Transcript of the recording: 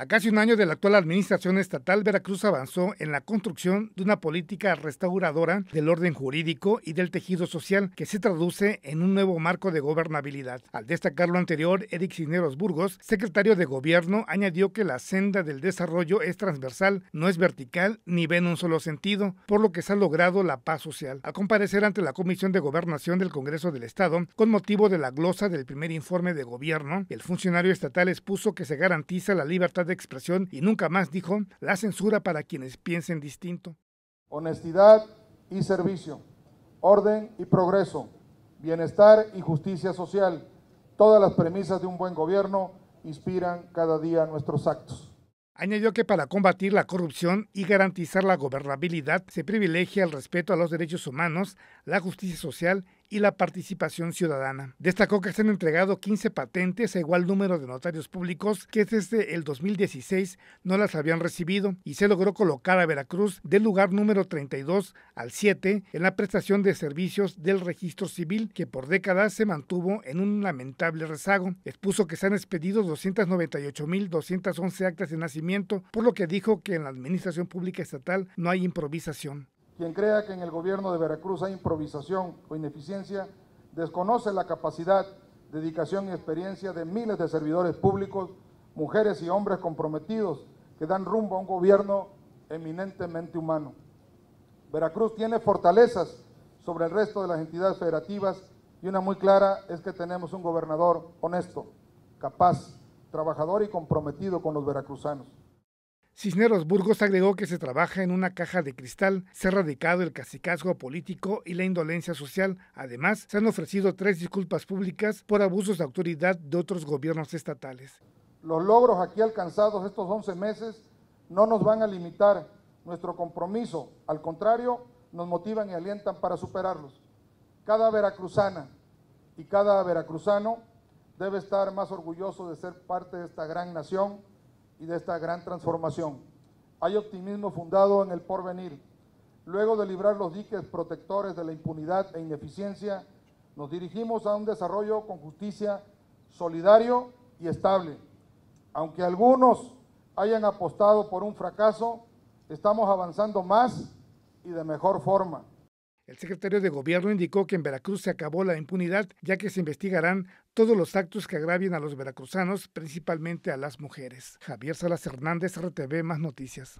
A casi un año de la actual administración estatal, Veracruz avanzó en la construcción de una política restauradora del orden jurídico y del tejido social que se traduce en un nuevo marco de gobernabilidad. Al destacar lo anterior, Eric Cineros Burgos, secretario de Gobierno, añadió que la senda del desarrollo es transversal, no es vertical ni ve en un solo sentido, por lo que se ha logrado la paz social. Al comparecer ante la Comisión de Gobernación del Congreso del Estado, con motivo de la glosa del primer informe de gobierno, el funcionario estatal expuso que se garantiza la libertad de expresión y nunca más, dijo, la censura para quienes piensen distinto. Honestidad y servicio, orden y progreso, bienestar y justicia social, todas las premisas de un buen gobierno inspiran cada día nuestros actos. Añadió que para combatir la corrupción y garantizar la gobernabilidad se privilegia el respeto a los derechos humanos, la justicia social y y la participación ciudadana. Destacó que se han entregado 15 patentes a igual número de notarios públicos que desde el 2016 no las habían recibido y se logró colocar a Veracruz del lugar número 32 al 7 en la prestación de servicios del registro civil que por décadas se mantuvo en un lamentable rezago. Expuso que se han expedido 298.211 actas de nacimiento, por lo que dijo que en la administración pública estatal no hay improvisación. Quien crea que en el gobierno de Veracruz hay improvisación o ineficiencia, desconoce la capacidad, dedicación y experiencia de miles de servidores públicos, mujeres y hombres comprometidos que dan rumbo a un gobierno eminentemente humano. Veracruz tiene fortalezas sobre el resto de las entidades federativas y una muy clara es que tenemos un gobernador honesto, capaz, trabajador y comprometido con los veracruzanos. Cisneros Burgos agregó que se trabaja en una caja de cristal, se ha erradicado el cacicazgo político y la indolencia social. Además, se han ofrecido tres disculpas públicas por abusos de autoridad de otros gobiernos estatales. Los logros aquí alcanzados estos 11 meses no nos van a limitar nuestro compromiso, al contrario, nos motivan y alientan para superarlos. Cada veracruzana y cada veracruzano debe estar más orgulloso de ser parte de esta gran nación y de esta gran transformación. Hay optimismo fundado en el porvenir. Luego de librar los diques protectores de la impunidad e ineficiencia, nos dirigimos a un desarrollo con justicia, solidario y estable. Aunque algunos hayan apostado por un fracaso, estamos avanzando más y de mejor forma. El secretario de Gobierno indicó que en Veracruz se acabó la impunidad, ya que se investigarán todos los actos que agravien a los veracruzanos, principalmente a las mujeres. Javier Salas Hernández, RTV, más noticias.